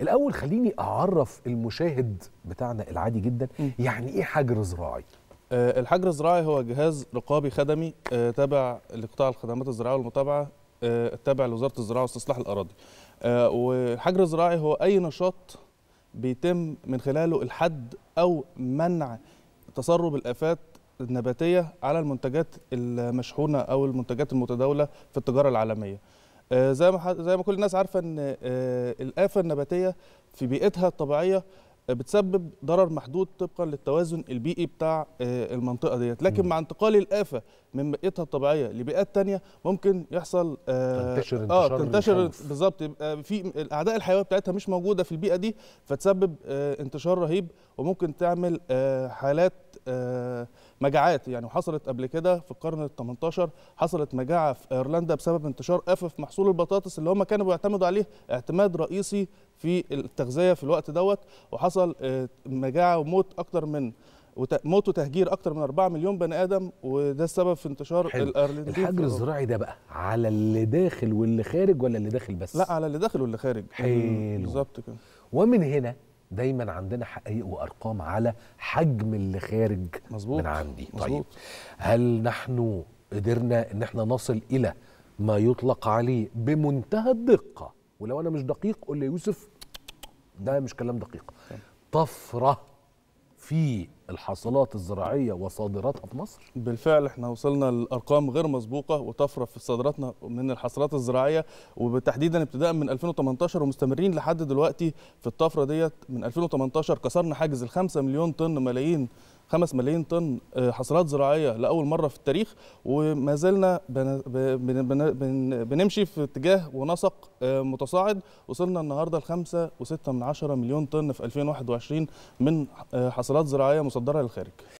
الاول خليني اعرف المشاهد بتاعنا العادي جدا يعني ايه حجر زراعي آه، الحجر الزراعي هو جهاز رقابي خدمي آه، تابع لقطاع الخدمات الزراعيه والمتابعه آه، التابع لوزاره الزراعه واستصلاح الاراضي والحجر الزراعي هو اي نشاط بيتم من خلاله الحد او منع تسرب الافات النباتيه على المنتجات المشحونه او المنتجات المتداوله في التجاره العالميه آه، زي ما زي ما كل الناس عارفه ان آه، الافه النباتيه في بيئتها الطبيعيه آه، بتسبب ضرر محدود طبقا للتوازن البيئي بتاع المنطقه ديت لكن مع انتقال الافه من بيئتها الطبيعيه لبيئات تانية ممكن يحصل تنتشر انتشار اه تنتشر بالظبط يبقى في الاعداء الحيويه بتاعتها مش موجوده في البيئه دي فتسبب انتشار رهيب وممكن تعمل حالات آه، مجاعات يعني وحصلت قبل كده في القرن ال 18 حصلت مجاعه في ايرلندا بسبب انتشار افف محصول البطاطس اللي هم كانوا بيعتمدوا عليه اعتماد رئيسي في التغذيه في الوقت دوت وحصل آه، مجاعه وموت اكتر من موت وتهجير اكتر من 4 مليون بني ادم وده السبب في انتشار الايرلندي الحجر الزراعي ده بقى على اللي داخل واللي خارج ولا اللي داخل بس لا على اللي داخل واللي خارج حلو بالظبط كده ومن هنا دايما عندنا حقائق وارقام على حجم اللي خارج مزبوط. من عندي مزبوط. طيب هل نحن قدرنا ان احنا نصل الى ما يطلق عليه بمنتهى الدقه ولو انا مش دقيق قول لي يوسف ده مش كلام دقيق طفره في الحاصلات الزراعيه وصادراتها في مصر؟ بالفعل احنا وصلنا لارقام غير مسبوقه وطفره في صادراتنا من الحاصلات الزراعيه وبالتحديدا ابتداء من 2018 ومستمرين لحد دلوقتي في الطفره ديت من 2018 كسرنا حاجز ال 5 مليون طن ملايين 5 ملايين طن آه، حصلات زراعيه لاول مره في التاريخ وما زلنا بنمشي في اتجاه ونسق آه، متصاعد وصلنا النهارده ل 5.6 مليون طن في 2021 من آه، حصلات زراعيه مصدره للخارج